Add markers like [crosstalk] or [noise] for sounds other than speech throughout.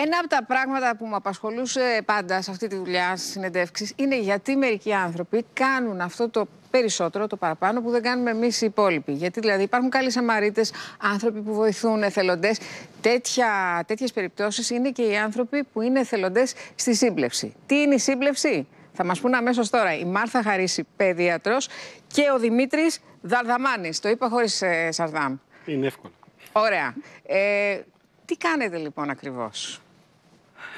Ένα από τα πράγματα που με απασχολούσε πάντα σε αυτή τη δουλειά στι συνεντεύξεις είναι γιατί μερικοί άνθρωποι κάνουν αυτό το περισσότερο, το παραπάνω που δεν κάνουμε εμείς οι υπόλοιποι. Γιατί δηλαδή υπάρχουν καλοί σαμαρίτες, άνθρωποι που βοηθούν, εθελοντές. Τέτοιες περιπτώσεις είναι και οι άνθρωποι που είναι εθελοντές στη σύμπλευση. Τι είναι η σύμπλευση, θα μας πούνε αμέσως τώρα η Μάρθα Χαρίση, παιδιατρός και ο Δημήτρης Δαρδαμάνη. Το είπα χωρίς ε, σαρδάμ. Είναι εύκολο. Ωραία. Ε, τι κάνετε λοιπόν ακριβώς.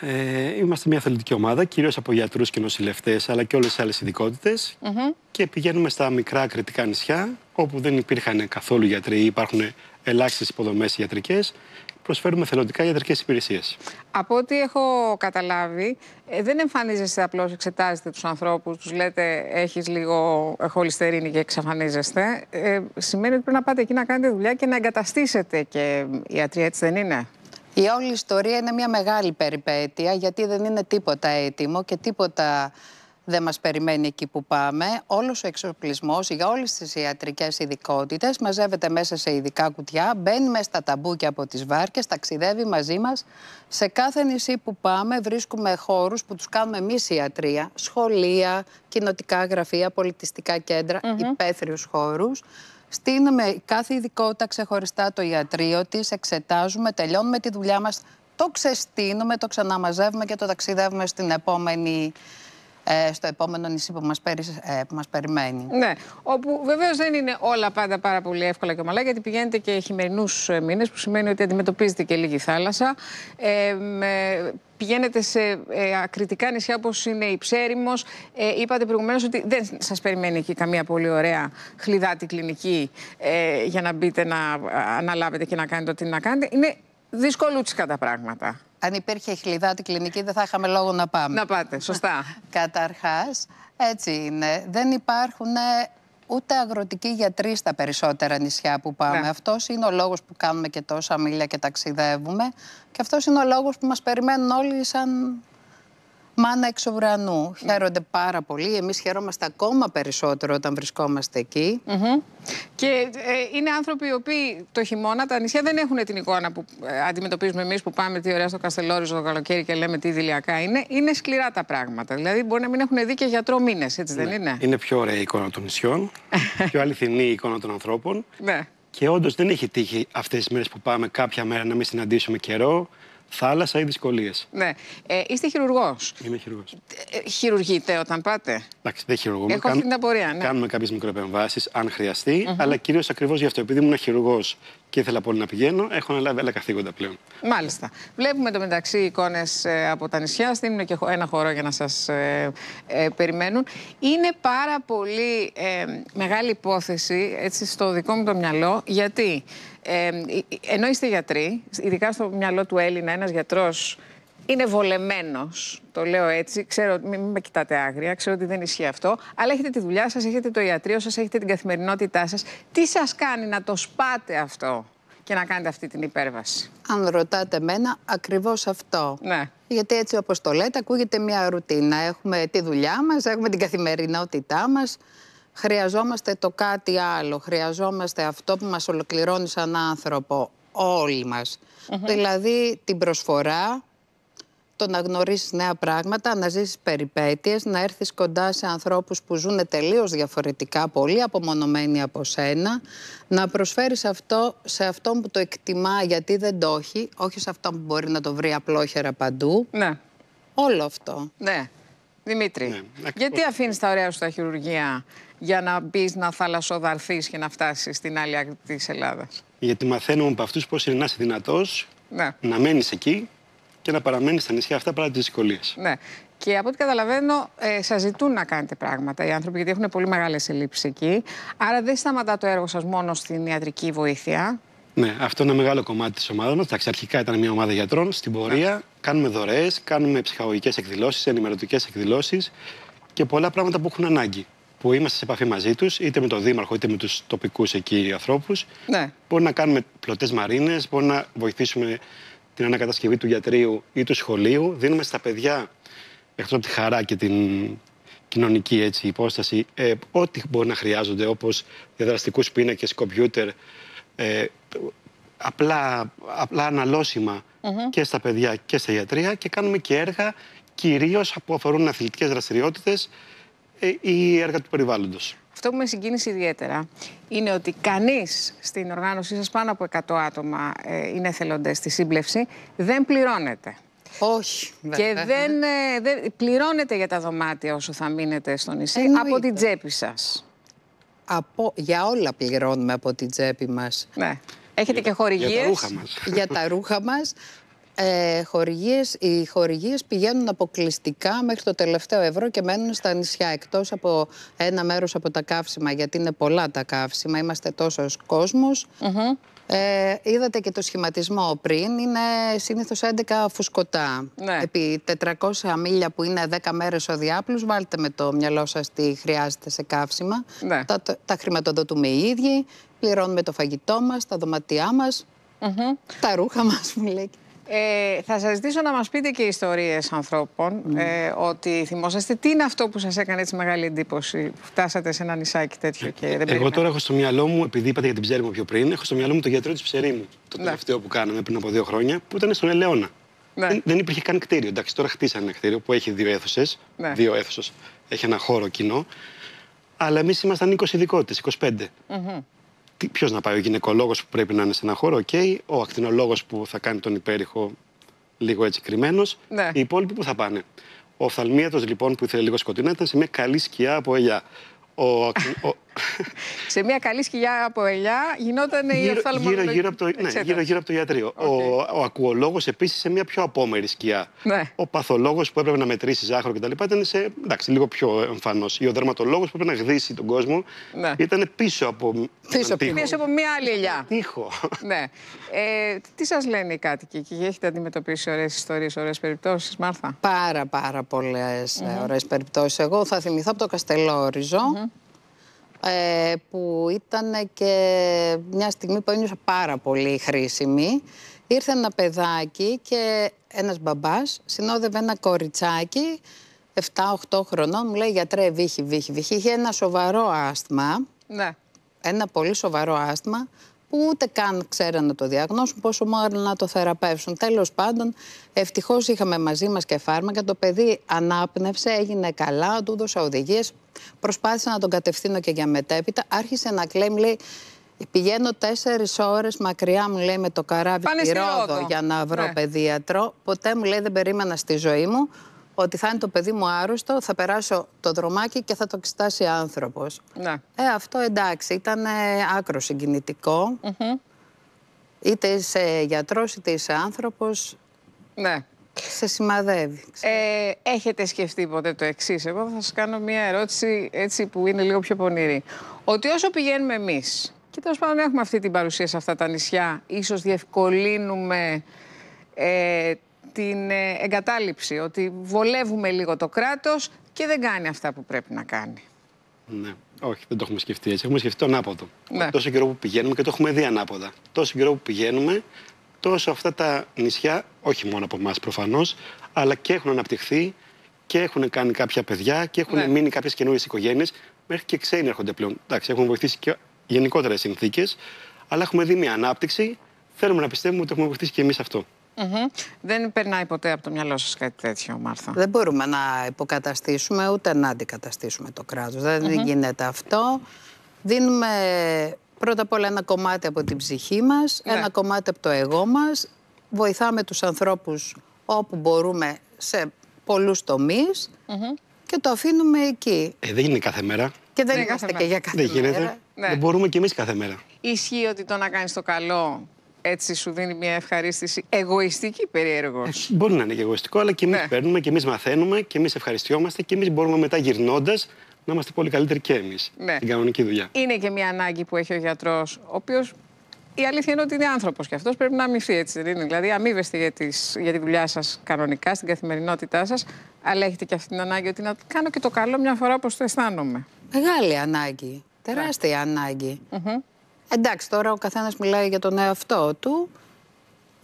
Ε, είμαστε μια αθλητική ομάδα, κυρίως από γιατρούς και νοσηλευτές, αλλά και όλες τι άλλες ειδικότητες. Και πηγαίνουμε στα μικρά κριτικά νησιά, όπου δεν υπήρχαν καθόλου γιατροί ή υπάρχουν ελάχιστες υποδομές ιατρικέ, προσφέρουμε θελοντικά ιατρικές υπηρεσίες. Από ό,τι έχω καταλάβει, ε, δεν εμφανίζεστε απλώς, εξετάζετε τους ανθρώπους, τους λέτε έχεις λίγο χολυστερίνη και εξαφανίζεστε. Ε, σημαίνει ότι πρέπει να πάτε εκεί να κάνετε δουλειά και να εγκαταστήσετε και ιατρία, έτσι δεν είναι. Η όλη ιστορία είναι μια μεγάλη περιπέτεια γιατί δεν είναι τίποτα έτοιμο και τίποτα δεν μας περιμένει εκεί που πάμε. Όλος ο εξοπλισμός για όλες τις ιατρικές ειδικότητες μαζεύεται μέσα σε ειδικά κουτιά, μπαίνει μέσα στα ταμπούκια από τις βάρκες, ταξιδεύει μαζί μας. Σε κάθε νησί που πάμε βρίσκουμε χώρους που τους κάνουμε εμείς ιατρία, σχολεία, κοινοτικά γραφεία, πολιτιστικά κέντρα, mm -hmm. υπαίθριους χώρους. Στείνουμε κάθε ειδικότητα ξεχωριστά το ιατρείο της, εξετάζουμε, τελειώνουμε τη δουλειά μας, το ξεστήνουμε, το ξαναμαζεύουμε και το ταξιδεύουμε στην επόμενη ε, στο επόμενο νησί ε, που μας, περιμένει. Ναι, όπου βεβαίως δεν είναι όλα πάντα πάρα πολύ εύκολα και ομαλά γιατί πηγαίνετε και χειμερινούς ε, μήνες που σημαίνει ότι αντιμετωπίζετε και λίγη θάλασσα. Ε, πηγαίνετε σε ε, ακριτικά νησιά όπως είναι η Ψέριμος. Ε, είπατε προηγουμένως ότι δεν σας περιμένει εκεί καμία πολύ ωραία χλιδάτη κλινική για να μπείτε να αναλάβετε και να κάνετε ό,τι να κάνετε. Είναι δυσκολούτσικα τα πράγματα αν υπήρχε χλιδάτη κλινική δεν θα είχαμε λόγο να πάμε. Να πάτε, σωστά. [laughs] Καταρχάς, έτσι είναι. Δεν υπάρχουν ε, ούτε αγροτικοί γιατροί στα περισσότερα νησιά που πάμε. Ναι. Αυτός είναι ο λόγος που κάνουμε και τόσα μίλια και ταξιδεύουμε. Και αυτός είναι ο λόγος που μας περιμένουν όλοι σαν Μάνα εξ ουρανού. Χαίρονται πάρα πολύ. Εμείς χαιρόμαστε ακόμα περισσότερο όταν βρισκόμαστε εκεί. Mm Και ε, είναι άνθρωποι οι οποίοι το χειμώνα τα νησιά δεν έχουν την εικόνα που ε, αντιμετωπίζουμε εμείς που πάμε τη ωραία στο Καστελόριζο το καλοκαίρι και λέμε τι δηλιακά είναι. Είναι σκληρά τα πράγματα. Δηλαδή μπορεί να μην έχουν δει και γιατρό μήνες, έτσι δεν ναι. είναι. Είναι πιο ωραία η εικόνα των νησιών, [laughs] πιο αληθινή η εικόνα των ανθρώπων. Ναι. Και όντως δεν έχει τύχει αυτές τις μέρες που πάμε κάποια μέρα να μην συναντήσουμε καιρό, θάλασσα ή δυσκολίες. Ναι. Ε, είστε χειρουργός. Είμαι χειρουργός. Ε, χειρουργείτε όταν πάτε. Εντάξει, δεν χειρουργούμε. Έχω αυτή την απορία. Ναι. Κάνουμε κάποιες μικροεπεμβάσεις αν χρειαστεί, αλλά κυρίως ακριβώς γι' αυτό. Επειδή ήμουν χειρουργός και ήθελα πολύ να πηγαίνω, έχω αναλάβει άλλα καθήκοντα πλέον. Μάλιστα. Βλέπουμε το μεταξύ εικόνες ε, από τα νησιά. Στείλουμε και ένα χώρο για να σας ε, ε, περιμένουν. Είναι πάρα πολύ μεγάλη υπόθεση έτσι, στο δικό μου το μυαλό, γιατί ενώ είστε γιατροί, ειδικά στο μυαλό του Έλληνα, ένας γιατρός είναι βολεμένος. Το λέω έτσι. Ξέρω, μην με κοιτάτε άγρια, ξέρω ότι δεν ισχύει αυτό. Αλλά έχετε τη δουλειά σας, έχετε το ιατρείο σας, έχετε την καθημερινότητά σας. Τι σας κάνει να το σπάτε αυτό και να κάνετε αυτή την υπέρβαση. Αν ρωτάτε μένα, ακριβώς αυτό. Ναι. Γιατί έτσι όπως το λέτε, ακούγεται μια ρουτίνα. Έχουμε τη δουλειά μας, έχουμε την καθημερινότητά μας. Χρειαζόμαστε το κάτι άλλο. Χρειαζόμαστε αυτό που μας ολοκληρώνει σαν άνθρωπο. Όλοι μας. Δηλαδή την προσφορά, το να γνωρίσεις νέα πράγματα, να ζήσεις περιπέτειες, να έρθεις κοντά σε ανθρώπους που ζουν τελείως διαφορετικά, πολύ απομονωμένοι από σένα, να προσφέρεις αυτό σε αυτόν που το εκτιμά γιατί δεν το έχει, όχι σε αυτόν που μπορεί να το βρει απλόχερα παντού. Ναι. Όλο αυτό. Ναι. Δημήτρη, ναι, ναι. γιατί αφήνεις τα ωραία σου τα χειρουργεία για να μπεις να θαλασσοδαρθείς και να φτάσεις στην άλλη άκρη της Ελλάδας. Γιατί μαθαίνουμε από αυτούς πώς είναι να είσαι δυνατός, ναι. να μένεις εκεί και να παραμένει στα νησιά αυτά παρά τις δυσκολίες. Ναι. Και από ό,τι καταλαβαίνω, ε, σας ζητούν να κάνετε πράγματα οι άνθρωποι, γιατί έχουν πολύ μεγάλες ελλείψεις εκεί. Άρα δεν σταματά το έργο σας μόνο στην ιατρική βοήθεια. Ναι, αυτό είναι ένα μεγάλο κομμάτι της ομάδας μας. Αρχικά ήταν μια ομάδα γιατρών. Στην πορεία ναι. κάνουμε δωρεές, κάνουμε ψυχαγωγικές εκδηλώσεις, ενημερωτικές εκδηλώσεις και πολλά πράγματα που έχουν ανάγκη. Που είμαστε σε επαφή μαζί τους, είτε με τον Δήμαρχο είτε με τους τοπικούς εκεί ανθρώπους. Ναι. Μπορούμε να κάνουμε πλωτές μαρίνες, μπορεί να βοηθήσουμε την ανακατασκευή του γιατρίου ή του σχολείου. Δίνουμε στα παιδιά, εκτός από τη χαρά και την κοινωνική έτσι, υπόσταση, ε, ό,τι μπορεί να χρειάζονται, όπως διαδραστικούς πίνακες, κομπιούτερ, ε, απλά, απλά και στα παιδιά και στα γιατρία και κάνουμε και έργα κυρίως που αφορούν αθλητικές δραστηριότητες ε, ή έργα του περιβάλλοντος. Αυτό που με συγκίνησε ιδιαίτερα είναι ότι κανείς στην οργάνωσή σας πάνω από 100 άτομα ε, είναι θελοντές στη σύμπλευση, δεν πληρώνεται. Όχι. Και δεν, ε, δεν για τα δωμάτια όσο θα μείνετε στο νησί από την τσέπη σας. Από, για όλα πληρώνουμε από την τσέπη μας. Ναι. Έχετε και χορηγίες. Για τα ρούχα μας. για τα ρούχα μας. Ε, χορηγίες, οι χορηγίες πηγαίνουν αποκλειστικά μέχρι το τελευταίο ευρώ και μένουν στα νησιά εκτός από ένα μέρος από τα καύσιμα γιατί είναι πολλά τα καύσιμα, είμαστε τόσος κόσμος. Ε, είδατε και το σχηματισμό πριν, είναι συνήθως 11 φουσκωτά. Ναι. Επί 400 μίλια που είναι 10 μέρες ο διάπλους, βάλτε με το μυαλό σας τι χρειάζεται σε καύσιμα. Ναι. Τα, τα χρηματοδοτούμε οι ίδιοι, πληρώνουμε το φαγητό μας, τα δωματιά μας, mm τα ρούχα μας, μου λέει. Ε, θα σας ζητήσω να μας πείτε και ιστορίες ανθρώπων ναι. ε, ότι θυμόσαστε τι είναι αυτό που σας έκανε έτσι μεγάλη εντύπωση που φτάσατε σε ένα νησάκι τέτοιο και δεν ε, Εγώ τώρα έχω στο μυαλό μου, επειδή είπατε για την ψέρη μου πιο πριν, έχω στο μυαλό μου το γιατρό της μου, το ναι. τελευταίο που κάναμε πριν από δύο χρόνια, που ήταν στον Ελαιώνα. Ναι. Δεν, δεν, υπήρχε καν κτίριο. Εντάξει, τώρα χτίσανε ένα κτίριο που έχει δύο αίθουσες. Ναι. Δύο αίθουσες. Έχει ένα χώρο κοινό. Αλλά εμείς ήμασταν 20 ειδικότητε, 25. Mm Ποιος να πάει, ο γυναικολόγος που πρέπει να είναι σε ένα χώρο, οκ. ο ακτινολόγος που θα κάνει τον υπέρηχο λίγο έτσι κρυμμένο. Ναι. Οι υπόλοιποι που θα πάνε. Ο οφθαλμίατος λοιπόν που ήθελε λίγο σκοτεινά ήταν σε μια καλή σκιά από ελιά ο, [laughs] σε μια καλή σκιά από ελιά γινόταν η οφθαλμολογική. Ναι, γύρω, γύρω, από το, ναι, γύρω, γύρω από το ιατρείο. Ο, ο ακουολόγος επίσης σε μια πιο απόμερη σκιά. Ναι. Ο παθολόγος που έπρεπε να μετρήσει ζάχαρο κτλ. ήταν σε, εντάξει, λίγο πιο εμφανώ. Ο δερματολόγος που έπρεπε να γδύσει τον κόσμο ναι. ήταν πίσω από. Πίσω, πίσω από μια άλλη ελιά. [laughs] ναι. ε, τι σας λένε οι κάτοικοι εκεί, έχετε αντιμετωπίσει ωραίες ιστορίες, ωραίες περιπτώσεις, Μάρθα. Πάρα, πάρα πολλές mm ε, -hmm. ωραίες περιπτώσεις. Εγώ θα θυμηθώ από το Καστελόριζο. Mm ε, που ήταν και μια στιγμή που ένιωσα πάρα πολύ χρήσιμη. Ήρθε ένα παιδάκι και ένας μπαμπάς συνόδευε ένα κοριτσάκι 7-8 χρονών, μου λέει γιατρέ βύχη, βύχη, βύχη. Είχε ένα σοβαρό άσθμα, ναι. ένα πολύ σοβαρό άσθμα, ούτε καν ξέραν να το διαγνώσουν, πόσο μάλλον να το θεραπεύσουν. Τέλος πάντων, ευτυχώς είχαμε μαζί μας και φάρμακα. Το παιδί ανάπνευσε, έγινε καλά, του έδωσα οδηγίες. Προσπάθησα να τον κατευθύνω και για μετέπειτα. Άρχισε να κλαίει, μου λέει. Πηγαίνω τέσσερις ώρες μακριά, μου λέει, με το καράβι στη Ρόδο για να βρω ναι. παιδίατρο. Ποτέ μου λέει δεν περίμενα στη ζωή μου ότι θα είναι το παιδί μου άρρωστο, θα περάσω το δρομάκι και θα το εξετάσει άνθρωπος. Ναι. Ε, αυτό εντάξει, ήταν άκρο συγκινητικό. Mm -hmm. Είτε είσαι γιατρός, είτε είσαι άνθρωπος. Ναι. Σε σημαδεύει. Ε, έχετε σκεφτεί ποτέ το εξής. Εγώ θα σας κάνω μια ερώτηση έτσι που είναι λίγο πιο πονηρή. Ότι όσο πηγαίνουμε εμείς και τέλος πάντων έχουμε αυτή την παρουσία σε αυτά τα νησιά, ίσως διευκολύνουμε ε, την ε, εγκατάλειψη, ότι βολεύουμε λίγο το κράτος και δεν κάνει αυτά που πρέπει να κάνει. Ναι, όχι, δεν το έχουμε σκεφτεί έτσι. Έχουμε σκεφτεί το ανάποδο. Ναι. Τόσο καιρό που πηγαίνουμε και το έχουμε δει ανάποδα. Τόσο καιρό που πηγαίνουμε, τόσο αυτά τα νησιά, όχι μόνο από εμάς προφανώς, αλλά και έχουν αναπτυχθεί και έχουν κάνει κάποια παιδιά και έχουν ναι. μείνει κάποιες καινούριες οικογένειες. Μέχρι και ξένοι έρχονται πλέον. Εντάξει, έχουν βοηθήσει και γενικότερα συνθήκες, αλλά έχουμε δει μια ανάπτυξη. Θέλουμε να πιστεύουμε ότι έχουμε βοηθήσει και εμείς αυτό. Δεν περνάει ποτέ από το μυαλό σας κάτι τέτοιο, Μάρθα. Δεν μπορούμε να υποκαταστήσουμε ούτε να αντικαταστήσουμε το κράτος. Δεν γίνεται αυτό. Δίνουμε πρώτα απ' όλα ένα κομμάτι από την ψυχή μας, ναι. ένα κομμάτι από το εγώ μας. Βοηθάμε τους ανθρώπους όπου μπορούμε σε πολλούς τομείς και το αφήνουμε εκεί. Ε, δεν είναι κάθε μέρα. Και δεν δεν ναι, και για κάθε δεν μέρα. Γίνεται. Δεν ναι. μπορούμε κι εμείς κάθε μέρα. Ισχύει ότι το να κάνεις το καλό έτσι σου δίνει μια ευχαρίστηση εγωιστική περίεργο. Ε, μπορεί να είναι και εγωιστικό, αλλά και εμείς ναι. παίρνουμε και εμείς μαθαίνουμε και εμείς ευχαριστιόμαστε και εμείς μπορούμε μετά γυρνώντας να είμαστε πολύ καλύτεροι και εμείς ναι. στην κανονική δουλειά. Είναι και μια ανάγκη που έχει ο γιατρός, ο οποίος η αλήθεια είναι ότι είναι άνθρωπος και αυτός πρέπει να αμυθεί, έτσι δεν είναι. Δηλαδή, αμείβεστε για, τις, για τη δουλειά σας κανονικά, στην καθημερινότητά σας, αλλά έχετε και αυτή την ανάγκη ότι να κάνω και το καλό μια φορά όπως το αισθάνομαι. Μεγάλη ανάγκη. Ναι. Τεράστια ανάγκη. Εντάξει, τώρα ο καθένας μιλάει για τον εαυτό του.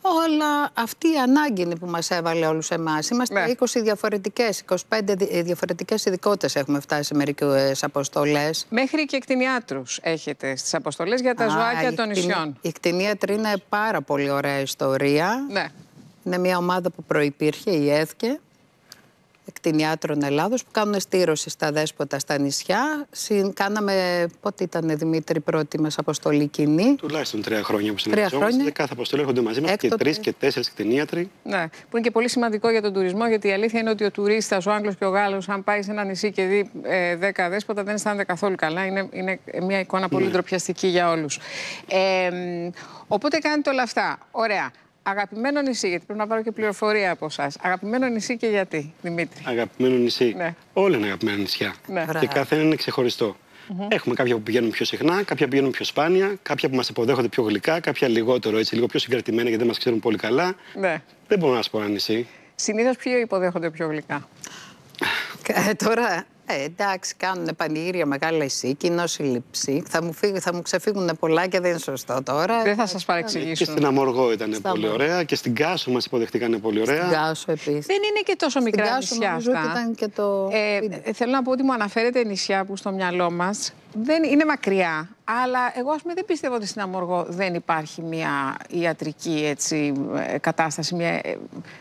Όλα αυτή η ανάγκη που μας έβαλε όλους εμάς. Είμαστε 20 ναι. διαφορετικέ, 25 ε, διαφορετικές ειδικότητες έχουμε φτάσει σε μερικές αποστολές. Μέχρι και εκτινιάτρους έχετε στις αποστολές για τα ζωάκια των νησιών. Η εκτινίατρη είναι πάρα πολύ ωραία ιστορία. Ναι. Είναι μια ομάδα που προπήρχε, η ΕΘΚΕ εκτινιάτρων Ελλάδος που κάνουν στήρωση στα δέσποτα στα νησιά. Συν, κάναμε, πότε ήταν Δημήτρη, πρώτη μας αποστολή κοινή. Τουλάχιστον τρία χρόνια που συνεργαζόμαστε. Κάθε αποστολή έρχονται μαζί μας και τρεις και τέσσερις εκτινίατροι. Ναι, που είναι και πολύ σημαντικό για τον τουρισμό, γιατί η αλήθεια είναι ότι ο τουρίστας, ο Άγγλος και ο Γάλλος, αν πάει σε ένα νησί και δει ε, δέκα δέσποτα, δεν αισθάνεται καθόλου καλά. Είναι, είναι μια εικόνα πολύ ναι. ντροπιαστική για όλους. Ε, οπότε κάνετε όλα αυτά. Ωραία. Αγαπημένο νησί, γιατί πρέπει να πάρω και πληροφορία από εσά. Αγαπημένο νησί και γιατί, Δημήτρη. Αγαπημένο νησί. Ναι. Όλα είναι αγαπημένα νησιά. Ναι. Και κάθε ένα είναι ξεχωριστό. Έχουμε κάποια που πηγαίνουν πιο συχνά, κάποια που πηγαίνουν πιο σπάνια, κάποια που μας αποδέχονται πιο γλυκά, κάποια λιγότερο έτσι, λίγο πιο συγκρατημένα γιατί δεν μας ξέρουν πολύ καλά. Ναι. Δεν μπορώ να σου πω ένα νησί. Συνήθως ποιοι υποδέχονται πιο γλυκά. Ε, τώρα ε, εντάξει, κάνουν πανηγύρια μεγάλα εσύ, κοινό λήψη. Θα μου, θα μου ξεφύγουν πολλά και δεν είναι σωστό τώρα. Δεν θα σας παρεξηγήσω. Και στην Αμοργό ήταν πολύ ωραία και στην Κάσο μας υποδεχτήκαν πολύ ωραία. Στην Κάσο επίσης. Δεν είναι και τόσο μικρά στην Κάσο, νομίζω, αυτά. Ήταν και το... ε, θέλω να πω ότι μου αναφέρεται νησιά που στο μυαλό μας δεν είναι μακριά, αλλά εγώ, ας πούμε, δεν πιστεύω ότι στην Αμοργό δεν υπάρχει μια ιατρική έτσι, ε, κατάσταση. Μια... Ε,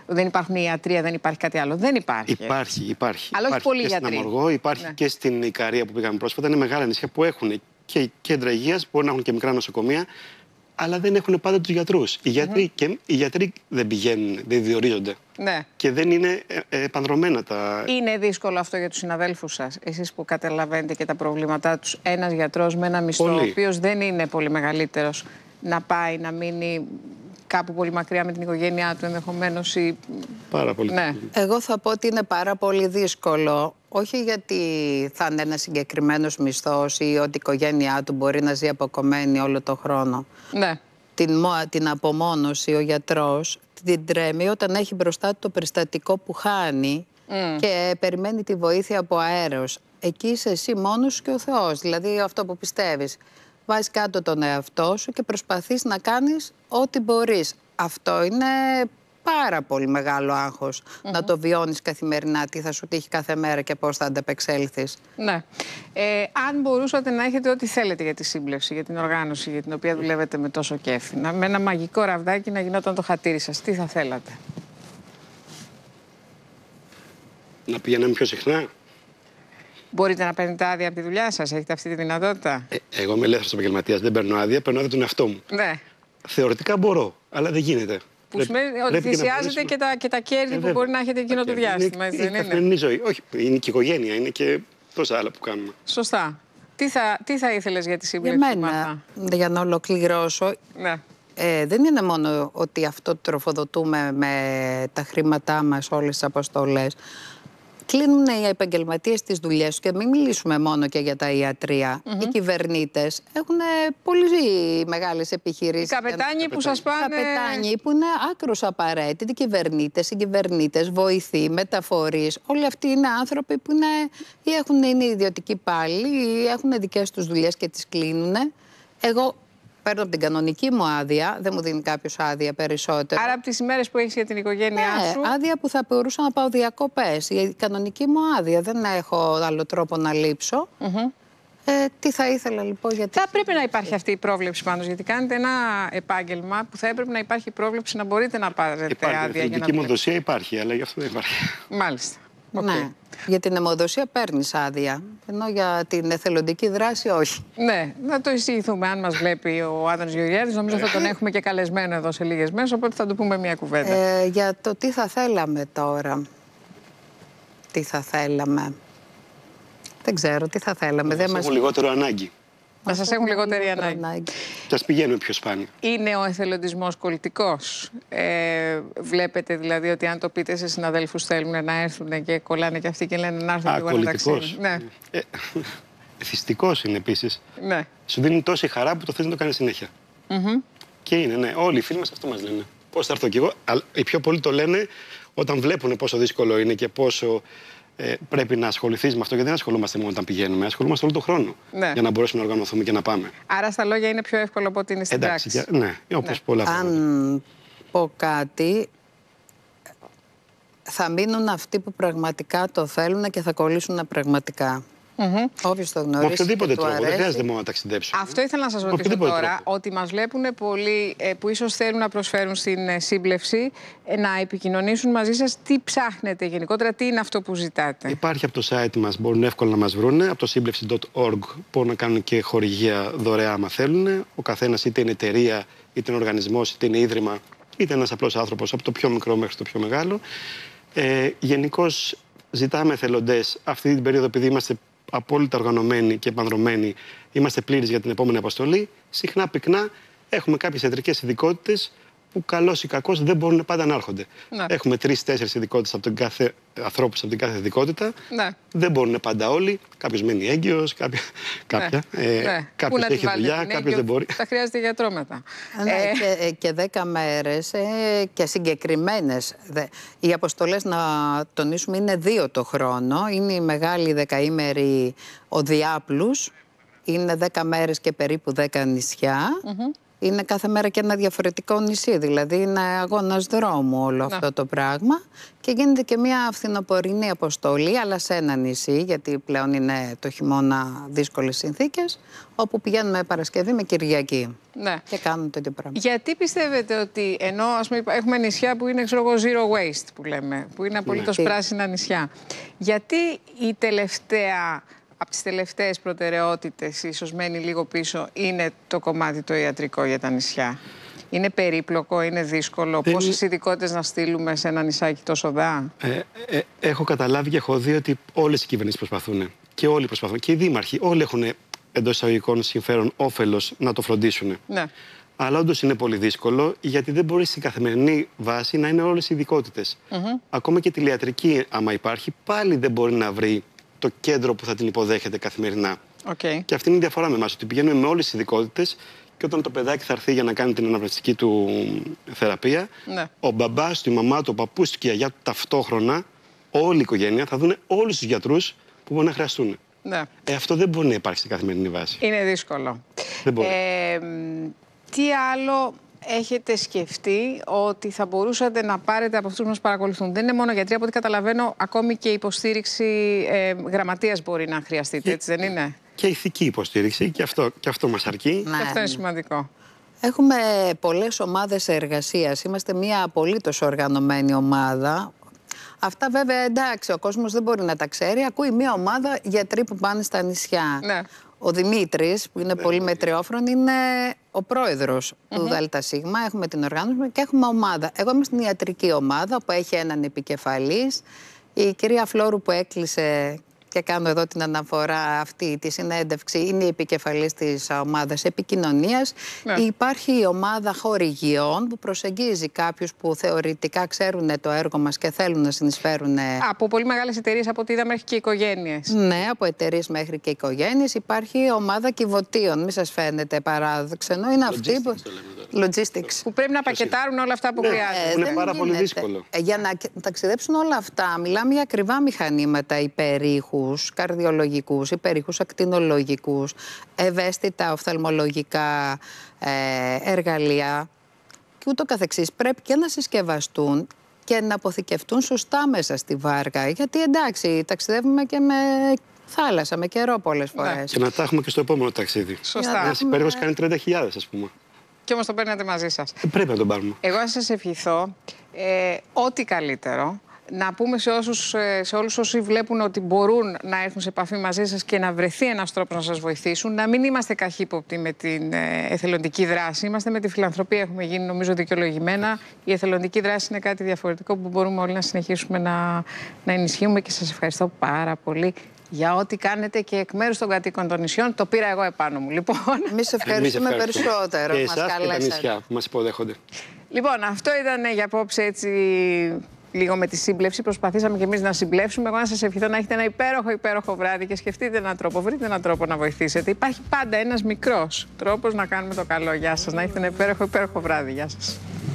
δεν υπάρχουν ιατρία, δεν υπάρχει κάτι άλλο. Δεν υπάρχει. Υπάρχει, υπάρχει. Αλλά όχι πολύ Στην Αμοργό υπάρχει ναι. και στην Ικαρία που πήγαμε πρόσφατα. Είναι μεγάλα νησιά που έχουν και κέντρα υγείας, μπορεί να έχουν και μικρά νοσοκομεία αλλά δεν έχουν πάντα τους γιατρούς. Οι, γιατροί και, οι γιατροί δεν πηγαίνουν, δεν διορίζονται. Ναι. Και δεν είναι ε, ε, επανδρομένα τα. Είναι δύσκολο αυτό για τους συναδέλφους σας, εσείς που καταλαβαίνετε και τα προβλήματά τους. Ένας γιατρός με ένα μισθό, πολύ. ο οποίος δεν είναι πολύ μεγαλύτερος, να πάει να μείνει κάπου πολύ μακριά με την οικογένειά του ενδεχομένως. Ή... Πάρα πολύ. Ναι. Εγώ θα πω ότι είναι πάρα πολύ δύσκολο. Όχι γιατί θα είναι ένας συγκεκριμένος μισθός ή ότι η οικογένειά του μπορεί να ζει αποκομμένη όλο τον χρόνο. Ναι. Την, την απομόνωση ο γιατρός την τρέμει όταν έχει μπροστά του το περιστατικό που χάνει mm. και περιμένει τη βοήθεια από αέρος. Εκεί είσαι εσύ μόνος και ο Θεός. Δηλαδή αυτό που πιστεύεις. Βάζεις κάτω τον εαυτό σου και προσπαθείς να κάνεις ό,τι μπορείς. Αυτό είναι πάρα πολύ άγχος να το βιώνεις καθημερινά, τι θα σου τύχει κάθε μέρα και πώς θα ανταπεξέλθεις. Ναι. Ε, αν μπορούσατε να έχετε ό,τι θέλετε για τη σύμπλευση, για την οργάνωση, για την οποία δουλεύετε με τόσο κέφι, να, με ένα μαγικό ραβδάκι να γινόταν το χατήρι σας. τι θα θέλατε. Να πηγαίναμε πιο συχνά. Μπορείτε να παίρνετε άδεια από τη δουλειά σας, έχετε αυτή τη δυνατότητα. Ε, εγώ είμαι ελεύθερος επαγγελματίας, δεν παίρνω άδεια, παίρνω άδεια τον εαυτό μου. Ναι. Θεωρητικά μπορώ, αλλά δεν γίνεται. Που σημαίνει ότι θυσιάζετε και τα, και τα κέρδη ε, που μπορεί να έχετε εκείνο το διάστημα. Είναι, έτσι, είναι. ζωή. Όχι, είναι και η οικογένεια, είναι και τόσα άλλα που κάνουμε. Σωστά. Τι θα, τι θα ήθελες για τη σύμπληξη Για μένα, για να ολοκληρώσω, ναι. ε, δεν είναι μόνο ότι αυτό τροφοδοτούμε με τα χρήματά μας όλες τις αποστολές, κλείνουν οι επαγγελματίες τις δουλειές τους και μην μιλήσουμε μόνο και για τα ιατρια Οι κυβερνήτε έχουν πολύ μεγάλες επιχειρήσεις. Οι καπετάνοι που σας πάνε. Οι καπετάνοι που είναι άκρος απαραίτητοι. Οι κυβερνήτε, οι κυβερνήτε, βοηθοί, μεταφορείς. Όλοι αυτοί είναι άνθρωποι που είναι, ή έχουν, είναι ιδιωτικοί πάλι ή έχουν δικές τους δουλειές και τις κλείνουν. Εγώ παίρνω από την κανονική μου άδεια, δεν μου δίνει κάποιος άδεια περισσότερο. Άρα από τις ημέρες που έχεις για την οικογένειά ναι, σου. Άδεια που θα μπορούσα να πάω διακοπές. Η κανονική μου άδεια. Δεν έχω άλλο τρόπο να λείψω. Ε, τι θα ήθελα λοιπόν γιατί... Θα πρέπει να υπάρχει αυτή η πρόβλεψη πάντω, γιατί κάνετε ένα επάγγελμα που θα έπρεπε να υπάρχει πρόβλεψη να μπορείτε να πάρετε υπάρχει, άδεια. Η για να μου δοσία υπάρχει, αλλά γι' αυτό δεν υπάρχει. Μάλιστα. Ναι. Για την αιμοδοσία παίρνεις άδεια. Ενώ για την εθελοντική δράση όχι. Ναι, να το εισηγηθούμε. Αν μας βλέπει ο Άδωνο Γεωργιάδης, νομίζω θα τον ε. έχουμε και καλεσμένο εδώ σε λίγες μέρες. Οπότε θα του πούμε μια κουβέντα. Ε, για το τι θα θέλαμε τώρα. Τι θα θέλαμε. Δεν ξέρω τι θα θέλαμε. Δεν μας... Έχουμε λιγότερο ανάγκη. Να σας έχουν λιγότερη ανάγκη. ανάγκη. σας πηγαίνουν πιο σπάνια. Είναι ο εθελοντισμός κολλητικός. Ε, βλέπετε δηλαδή ότι αν το πείτε σε συναδέλφους θέλουν να έρθουν και κολλάνε και αυτοί και λένε να έρθουν λίγο να Ναι. Ε, Θυστικό είναι επίσης. Ναι. Σου δίνει τόση χαρά που το θες να το κάνεις συνέχεια. Mm Και είναι, ναι. Όλοι οι φίλοι μας αυτό μας λένε. Πώς θα έρθω κι εγώ. Αλλά οι πιο πολλοί το λένε όταν βλέπουν πόσο δύσκολο είναι και πόσο ε, πρέπει να ασχοληθείς με αυτό, γιατί δεν ασχολούμαστε μόνο όταν πηγαίνουμε, ασχολούμαστε όλο τον χρόνο. Ναι. Για να μπορέσουμε να οργανωθούμε και να πάμε. Άρα στα λόγια είναι πιο εύκολο από ότι είναι στην Εντάξει, Ναι, όπως ναι. πολλά πράγματα. Αν πω κάτι, θα μείνουν αυτοί που πραγματικά το θέλουν και θα κολλήσουν πραγματικά. Mm-hmm. Όποιος το γνωρίζει. Με οποιοδήποτε τρόπο. Δεν χρειάζεται μόνο να ταξιδέψει. Αυτό ήθελα να σας ρωτήσω τώρα. Ότι μας βλέπουν πολλοί ε, που ίσως θέλουν να προσφέρουν στην ε, σύμπλευση ε, να επικοινωνήσουν μαζί σας τι ψάχνετε γενικότερα, τι είναι αυτό που ζητάτε. Υπάρχει από το site μας, μπορούν εύκολα να μας βρούνε, από το σύμπλευση.org. Μπορούν να κάνουν και χορηγία δωρεά, άμα θέλουν. Ο καθένας, είτε είναι εταιρεία, είτε είναι οργανισμός, είτε είναι ίδρυμα, είτε ένας απλός άνθρωπος, από το πιο μικρό μέχρι το πιο μεγάλο. Ε, Γενικώς ζητάμε θελοντές αυτή την περίοδο, επειδή είμαστε απόλυτα οργανωμένοι και επανδρομένοι, είμαστε πλήρεις για την επόμενη αποστολή. Συχνά πυκνά έχουμε κάποιες ιατρικές ειδικότητες που καλός ή κακός δεν μπορούν πάντα να έρχονται. Ναι. Έχουμε τρει-τέσσερι ειδικότητες από τον κάθε ανθρώπους από την κάθε ειδικότητα. Ναι. Δεν μπορούν πάντα όλοι. Κάποιος μένει έγκυος, ναι. κάποια. Ναι. Ε, ναι. Κάποιος έχει δουλειά, κάποιος δεν μπορεί. Θα χρειάζεται γιατρό μετά. Ναι, ε. και, ε, και δέκα μέρες ε, και συγκεκριμένες. Οι αποστολές, να τονίσουμε, είναι δύο το χρόνο. Είναι η μεγάλη δεκαήμερη ο Διάπλους. Είναι δεκα μέρες και περίπου δεκα νησιά. Mm -hmm είναι κάθε μέρα και ένα διαφορετικό νησί, δηλαδή είναι αγώνας δρόμου όλο ναι. αυτό το πράγμα και γίνεται και μια φθινοπορεινή αποστολή, αλλά σε ένα νησί, γιατί πλέον είναι το χειμώνα δύσκολες συνθήκες, όπου πηγαίνουμε Παρασκευή με Κυριακή ναι. και κάνουμε το πράγματα. πράγμα. Γιατί πιστεύετε ότι, ενώ έχουμε νησιά που είναι ξέρω, zero waste που λέμε, που είναι ναι. απολύτως πράσινα νησιά, γιατί η τελευταία από τις τελευταίες προτεραιότητες, ίσως μένει λίγο πίσω, είναι το κομμάτι το ιατρικό για τα νησιά. Είναι περίπλοκο, είναι δύσκολο. Δεν... Πόσες ειδικότητες να στείλουμε σε ένα νησάκι τόσο δά. Ε, ε έχω καταλάβει και έχω δει ότι όλες οι κυβερνήσεις προσπαθούν. Και όλοι προσπαθούν. Και οι δήμαρχοι. Όλοι έχουν εντός εισαγωγικών συμφέρον όφελος να το φροντίσουν. Ναι. Αλλά όντως είναι πολύ δύσκολο γιατί δεν μπορείς στην καθημερινή βάση να είναι όλες οι ειδικότητες. Ακόμα και τη άμα υπάρχει, πάλι δεν μπορεί να βρει το κέντρο που θα την υποδέχεται καθημερινά. Okay. Και αυτή είναι η διαφορά με εμάς, ότι πηγαίνουμε με όλες τις ειδικότητες και όταν το παιδάκι θα έρθει για να κάνει την αναπνευστική του θεραπεία, ναι. ο μπαμπάς η μαμά του, ο παππού του και η αγιά του ταυτόχρονα, όλη η οικογένεια θα δουν όλους τους γιατρούς που μπορεί να χρειαστούν. Ναι. Ε, αυτό δεν μπορεί να υπάρχει στην καθημερινή βάση. Είναι δύσκολο. Δεν μπορεί. Ε, τι άλλο έχετε σκεφτεί ότι θα μπορούσατε να πάρετε από αυτούς που μας παρακολουθούν. Δεν είναι μόνο γιατροί, από ό,τι καταλαβαίνω, ακόμη και υποστήριξη ε, γραμματείας μπορεί να χρειαστείτε, έτσι δεν είναι. Και ηθική υποστήριξη, και αυτό, και αυτό μας αρκεί. Ναι. Και αυτό είναι σημαντικό. Έχουμε πολλές ομάδες εργασίας. Είμαστε μια απολύτως οργανωμένη ομάδα. Αυτά βέβαια εντάξει, ο κόσμος δεν μπορεί να τα ξέρει. Ακούει μια ομάδα γιατροί που πάνε στα νησιά. Ναι. Ο Δημήτρης, που είναι ναι, πολύ μετριόφρον, είναι ο πρόεδρος mm-hmm. του ΔΣ, έχουμε την οργάνωση και έχουμε ομάδα. Εγώ είμαι στην ιατρική ομάδα που έχει έναν επικεφαλής. Η κυρία Φλόρου που έκλεισε και κάνω εδώ την αναφορά αυτή τη συνέντευξη, είναι η επικεφαλής της ομάδας επικοινωνίας. Ναι. Υπάρχει η ομάδα χορηγιών που προσεγγίζει κάποιους που θεωρητικά ξέρουν το έργο μας και θέλουν να συνεισφέρουν. Ε, από πολύ μεγάλες εταιρείες από ό,τι είδαμε, ναι, μέχρι και οικογένειες. Ναι, από εταιρείες μέχρι και οικογένειες. Υπάρχει η ομάδα κυβωτίων, μη σας φαίνεται παράδοξενο. Είναι αυτή που... Logistics. Που πρέπει να πακετάρουν όλα αυτά που ναι, ε, Είναι πάρα πολύ δύσκολο. Ε, για να ταξιδέψουν όλα αυτά, μιλάμε για ακριβά μηχανήματα υπερήχου ακτινικούς, καρδιολογικούς, υπερήχους ακτινολογικούς, ευαίσθητα οφθαλμολογικά ε, εργαλεία και ούτω καθεξής. Πρέπει και να συσκευαστούν και να αποθηκευτούν σωστά μέσα στη βάρκα. Γιατί εντάξει, ταξιδεύουμε και με θάλασσα, με καιρό πολλές φορέ. Ναι. Και να τα έχουμε και στο επόμενο ταξίδι. Σωστά. Ένας υπέροχος κάνει 30.000, ας πούμε. Και όμως το παίρνετε μαζί σας. Ε, πρέπει να τον πάρουμε. Εγώ σας ευχηθώ ε, ό,τι καλύτερο να πούμε σε, όσους, ε, σε όλους όσοι βλέπουν ότι μπορούν να έρθουν σε επαφή μαζί σας και να βρεθεί ένας τρόπος να σας βοηθήσουν, να μην είμαστε καχύποπτοι με την ε, εθελοντική δράση. Είμαστε με τη φιλανθρωπία, έχουμε γίνει νομίζω δικαιολογημένα. Η εθελοντική δράση είναι κάτι διαφορετικό που μπορούμε όλοι να συνεχίσουμε να, να ενισχύουμε και σας ευχαριστώ πάρα πολύ για ό,τι κάνετε και εκ μέρους των κατοίκων των νησιών. Το πήρα εγώ επάνω μου, λοιπόν. Εμείς ευχαριστούμε περισσότερο. μας και τα που μας υποδέχονται. Λοιπόν, αυτό ήταν ε, για απόψε έτσι λίγο με τη σύμπλευση. Προσπαθήσαμε κι εμείς να συμπλέψουμε. Εγώ να σας ευχηθώ να έχετε ένα υπέροχο, υπέροχο βράδυ και σκεφτείτε έναν τρόπο, βρείτε έναν τρόπο να βοηθήσετε. Υπάρχει πάντα ένας μικρός τρόπος να κάνουμε το καλό. Γεια σας. Να έχετε ένα υπέροχο, υπέροχο βράδυ. Γεια σας.